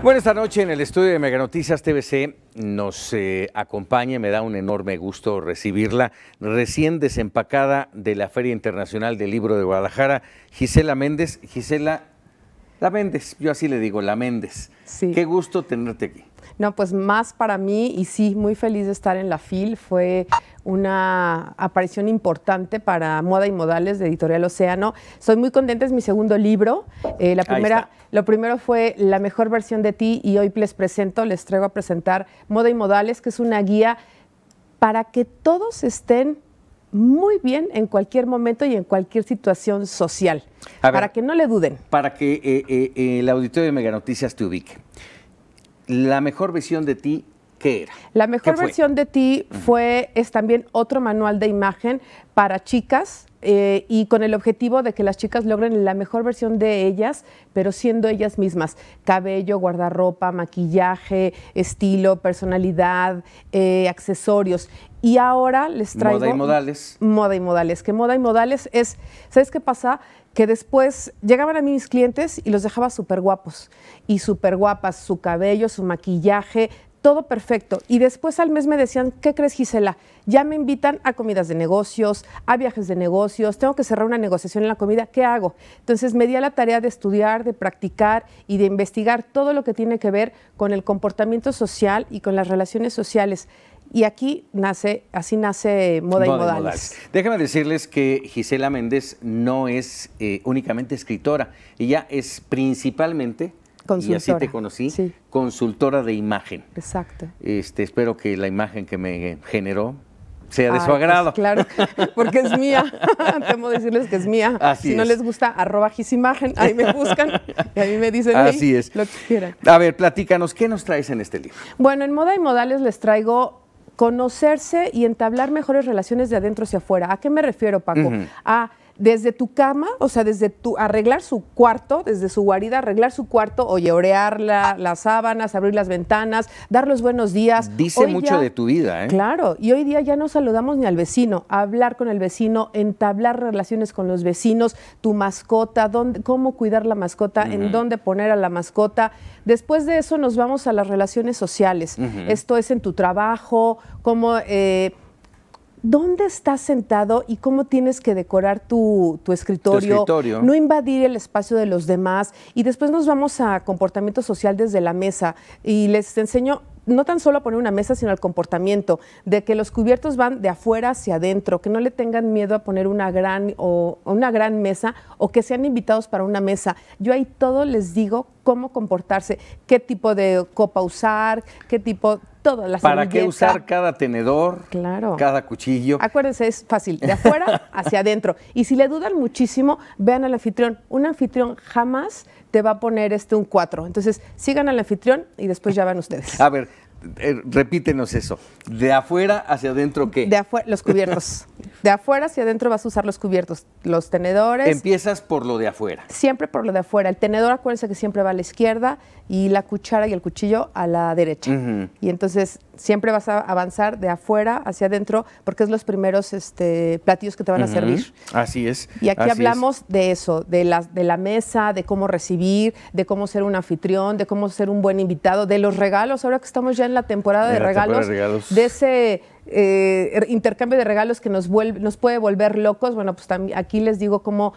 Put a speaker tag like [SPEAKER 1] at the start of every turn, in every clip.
[SPEAKER 1] Bueno, esta noche en el estudio de Mega Noticias TVC nos eh, acompaña, me da un enorme gusto recibirla, recién desempacada de la Feria Internacional del Libro de Guadalajara, Gisela Méndez. Gisela, la Méndez, yo así le digo, la Méndez. Sí. Qué gusto tenerte aquí.
[SPEAKER 2] No, pues más para mí y sí, muy feliz de estar en la FIL. Fue una aparición importante para Moda y Modales de Editorial Océano. Soy muy contenta, es mi segundo libro. Eh, la primera, lo primero fue La mejor versión de ti y hoy les presento, les traigo a presentar Moda y Modales, que es una guía para que todos estén muy bien en cualquier momento y en cualquier situación social, para que no le duden.
[SPEAKER 1] Para que eh, eh, eh, el auditorio de Mega Noticias te ubique. La mejor versión de ti ¿Qué era?
[SPEAKER 2] La mejor versión de ti fue, es también otro manual de imagen para chicas y con el objetivo de que las chicas logren la mejor versión de ellas, pero siendo ellas mismas. Cabello, guardarropa, maquillaje, estilo, personalidad, accesorios. Y ahora les traigo... Moda y modales. Moda y modales. Que moda y modales es, ¿sabes qué pasa? Que después llegaban a mí mis clientes y los dejaba súper guapos y súper guapas, su cabello, su maquillaje, todo perfecto. Y después al mes me decían, ¿qué crees Gisela? Ya me invitan a comidas de negocios, a viajes de negocios, tengo que cerrar una negociación en la comida, ¿qué hago? Entonces me di a la tarea de estudiar, de practicar y de investigar todo lo que tiene que ver con el comportamiento social y con las relaciones sociales. Y aquí nace, así nace Moda, y Modales.
[SPEAKER 1] Déjame decirles que Gisela Méndez no es eh, únicamente escritora, ella es principalmente, y así te conocí, consultora de imagen. Exacto. Este, espero que la imagen que me generó sea de su pues, agrado. claro,
[SPEAKER 2] porque es mía. Temo decirles que es mía. si no les gusta, arroba gisimagen, ahí me buscan y ahí me dicen Así es. lo que quieran.
[SPEAKER 1] A ver, platícanos, ¿qué nos traes en este libro?
[SPEAKER 2] Bueno, en Moda y Modales les traigo conocerse y entablar mejores relaciones de adentro hacia afuera. ¿A qué me refiero, Paco? A desde tu cama, o sea, desde tu arreglar su cuarto, desde su guarida, arreglar su cuarto, oye, la las sábanas, abrir las ventanas, dar los buenos días. Dice mucho de tu vida, ¿eh? Claro, y hoy día ya no saludamos ni al vecino, hablar con el vecino, entablar relaciones con los vecinos, tu mascota, cómo cuidar la mascota, en dónde poner a la mascota. Después de eso nos vamos a las relaciones sociales. Esto es en tu trabajo, cómo... Eh, ¿Dónde estás sentado y cómo tienes que decorar tu, escritorio, No invadir el espacio de los demás. Y después nos vamos a comportamiento social desde la mesa. Y les enseño no tan solo a poner una mesa, sino al comportamiento, de que los cubiertos van de afuera hacia adentro, que no le tengan miedo a poner una gran, o, una gran mesa o que sean invitados para una mesa. Yo ahí todo les digo cómo comportarse, qué tipo de copa usar, qué tipo, todas las ¿Para qué usar
[SPEAKER 1] cada tenedor?
[SPEAKER 2] Claro. Cada cuchillo. Acuérdense, es fácil, de afuera hacia adentro. Y si le dudan muchísimo, vean al anfitrión. Un anfitrión jamás te va a poner este un cuatro. Entonces, sigan al anfitrión y después ya van ustedes.
[SPEAKER 1] A ver, eh, repítenos eso. ¿De afuera hacia adentro qué? De
[SPEAKER 2] afuera, los cubiertos. De afuera hacia adentro vas a usar los cubiertos, los tenedores.
[SPEAKER 1] Empiezas por lo de afuera.
[SPEAKER 2] Siempre por lo de afuera. El tenedor, acuérdense que siempre va a la izquierda y la cuchara y el cuchillo a la derecha. Y entonces siempre vas a avanzar de afuera hacia adentro porque es los primeros este, platillos que te van a servir.
[SPEAKER 1] Así es. Y aquí hablamos
[SPEAKER 2] de eso, de la, de la mesa, de cómo recibir, de cómo ser un anfitrión, de cómo ser un buen invitado, de los regalos. Ahora que estamos ya en la temporada de regalos, de ese eh, er, intercambio de regalos que nos, nos puede volver locos, bueno, pues aquí les digo cómo,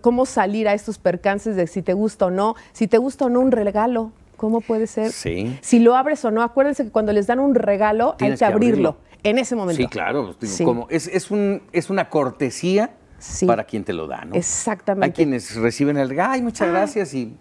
[SPEAKER 2] cómo salir a estos percances de si te gusta o no, si te gusta o no un regalo, ¿cómo puede ser? Si lo abres o no, acuérdense que cuando les dan un regalo hay que, abrirlo, en ese momento. Sí,
[SPEAKER 1] claro, pues, Como es, un, es una cortesía para quien te lo da, ¿no? Exactamente. Hay quienes reciben el regalo, ay, muchas gracias y...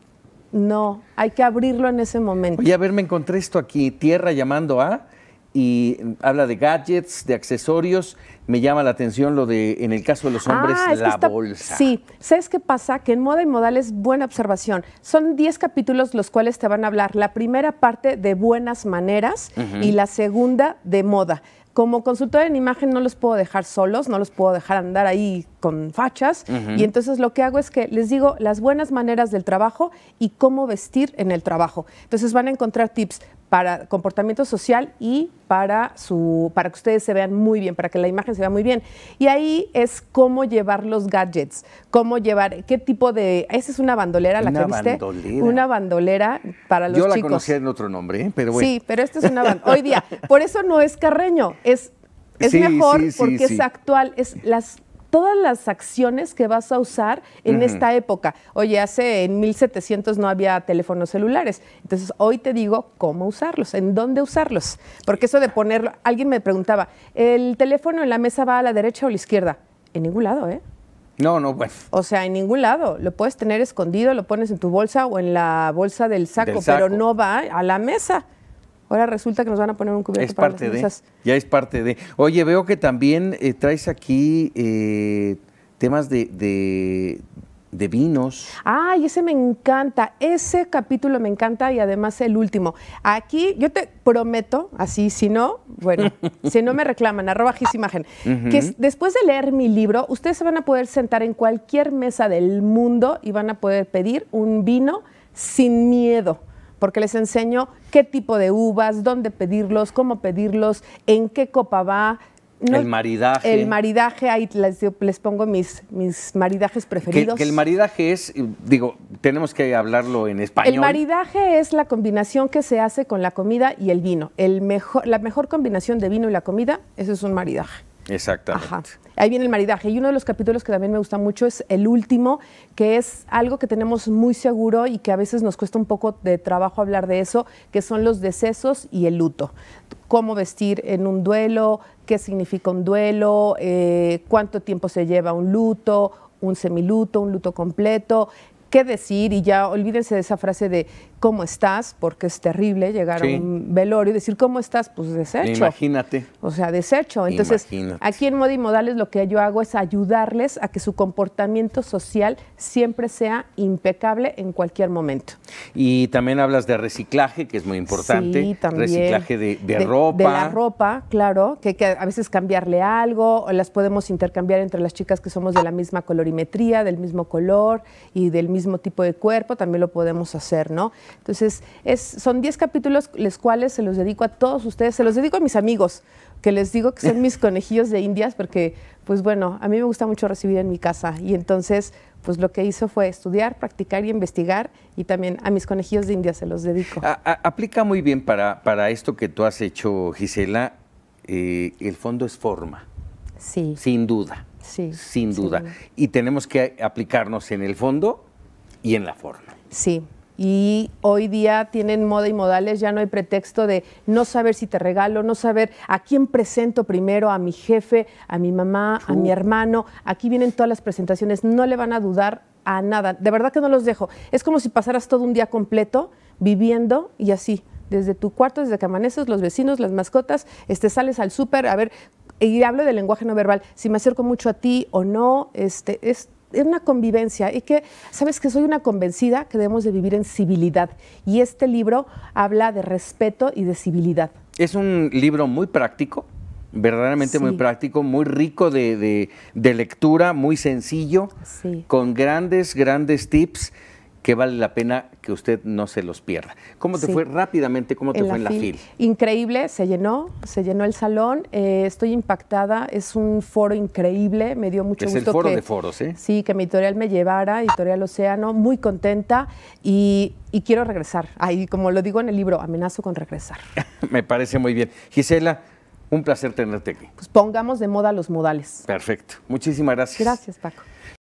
[SPEAKER 2] No, hay que abrirlo en ese momento. Y a
[SPEAKER 1] ver, me encontré esto aquí, tierra llamando a y habla de gadgets, de accesorios. Me llama la atención lo de, en el caso de los hombres, ah, la bolsa.
[SPEAKER 2] Sí, ¿sabes qué pasa? Que en Moda y Modal es buena observación. Son 10 capítulos los cuales te van a hablar. La primera parte de buenas maneras y la segunda de moda. Como consultora en imagen no los puedo dejar solos, no los puedo dejar andar ahí con fachas. Y entonces lo que hago es que les digo las buenas maneras del trabajo y cómo vestir en el trabajo. Entonces van a encontrar tips para comportamiento social y para, su, para que ustedes se vean muy bien, para que la imagen se vea muy bien. Y ahí es cómo llevar los gadgets, cómo llevar, qué tipo de... Esa es una bandolera la una que viste. Bandolera. Una bandolera para los chicos. Yo la conocía
[SPEAKER 1] en otro nombre, ¿eh? pero bueno. Sí,
[SPEAKER 2] pero esta es una bandolera. Hoy día, por eso no es carreño, es, es mejor porque es actual, es las todas las acciones que vas a usar en esta época. Oye, hace en 1700 no había teléfonos celulares. Entonces, hoy te digo cómo usarlos, en dónde usarlos. Porque eso de ponerlo, alguien me preguntaba, ¿el teléfono en la mesa va a la derecha o a la izquierda? En ningún lado, ¿eh?
[SPEAKER 1] No, no, pues.
[SPEAKER 2] O sea, en ningún lado. Lo puedes tener escondido, lo pones en tu bolsa o en la bolsa del saco. pero no va a la mesa. Ahora resulta que nos van a poner un cubierto para
[SPEAKER 1] ya es parte de. Oye, veo que también eh, traes aquí eh, temas de, de, vinos.
[SPEAKER 2] Ay, ese me encanta. Ese capítulo me encanta y además el último. Aquí yo te prometo, así, si no, bueno, si no me reclaman, arroba gisimagen, que después de leer mi libro, ustedes se van a poder sentar en cualquier mesa del mundo y van a poder pedir un vino sin miedo porque les enseño qué tipo de uvas, dónde pedirlos, cómo pedirlos, en qué copa va, el maridaje. El maridaje, ahí les, pongo mis, mis maridajes preferidos. Que, el
[SPEAKER 1] maridaje es, eh, digo, tenemos que hablarlo en español. El
[SPEAKER 2] maridaje es la combinación que se hace con la comida y el vino. El mejor, la mejor combinación de vino y la comida, eso es un maridaje.
[SPEAKER 1] Exactamente.
[SPEAKER 2] Ahí viene el maridaje. Y uno de los capítulos que también me gusta mucho es el último, que es algo que tenemos muy seguro y que a veces nos cuesta un poco de trabajo hablar de eso, que son los decesos y el luto. Cómo vestir en un duelo, qué significa un duelo, eh, cuánto tiempo se lleva un luto, un semiluto, un luto completo, qué decir y ya olvídense de esa frase de cómo estás, porque es terrible llegar a un velorio y decir cómo estás, pues desecho.
[SPEAKER 1] Imagínate.
[SPEAKER 2] O sea, desecho. Entonces, aquí en modi Modales lo que yo hago es ayudarles a que su comportamiento social siempre sea impecable en cualquier momento.
[SPEAKER 1] Y también hablas de reciclaje, que es muy importante. Sí, también. Reciclaje de, ropa. De la
[SPEAKER 2] ropa, claro, que que a veces cambiarle algo, o las podemos intercambiar entre las chicas que somos de la misma colorimetría, del mismo color y del mismo mismo tipo de cuerpo, también lo podemos hacer, ¿no? Entonces, es, son 10 capítulos, los cuales se los dedico a todos ustedes, se los dedico a mis amigos, que les digo que son mis conejillos de indias, porque, pues bueno, a mí me gusta mucho recibir en mi casa. Y entonces, pues lo que hizo fue estudiar, practicar y investigar, y también a mis conejillos de indias se los dedico.
[SPEAKER 1] aplica muy bien para, para esto que tú has hecho, Gisela, eh, el fondo es forma. Sí. Sin duda. Sí. Sin duda. Y tenemos que aplicarnos en el fondo y en la forma.
[SPEAKER 2] Sí, y hoy día tienen moda y modales, ya no hay pretexto de no saber si te regalo, no saber a quién presento primero, a mi jefe, a mi mamá, a mi hermano. Aquí vienen todas las presentaciones, no le van a dudar a nada. De verdad que no los dejo. Es como si pasaras todo un día completo viviendo y así. Desde tu cuarto, desde que amaneces, los vecinos, las mascotas, este, sales al súper, a ver, y hablo del lenguaje no verbal, si me acerco mucho a ti o no, este, es es una convivencia y que, sabes que soy una convencida que debemos de vivir en civilidad y este libro habla de respeto y de civilidad.
[SPEAKER 1] Es un libro muy práctico, verdaderamente muy práctico, muy rico de, lectura, muy sencillo, con grandes, grandes tips que vale la pena que usted no se los pierda. ¿Cómo te fue rápidamente? ¿Cómo te fue en la FIL?
[SPEAKER 2] Increíble, se llenó, se llenó el salón. Eh, estoy impactada, es un foro increíble, me dio mucho gusto. Es el foro de foros, ¿eh? Sí, que mi editorial me llevara, Editorial Océano, muy contenta y, y quiero regresar. Ahí, como lo digo en el libro, amenazo con regresar.
[SPEAKER 1] me parece muy bien. Gisela, un placer tenerte aquí. Pues
[SPEAKER 2] pongamos de moda los modales.
[SPEAKER 1] Perfecto, muchísimas gracias.
[SPEAKER 2] Gracias, Paco.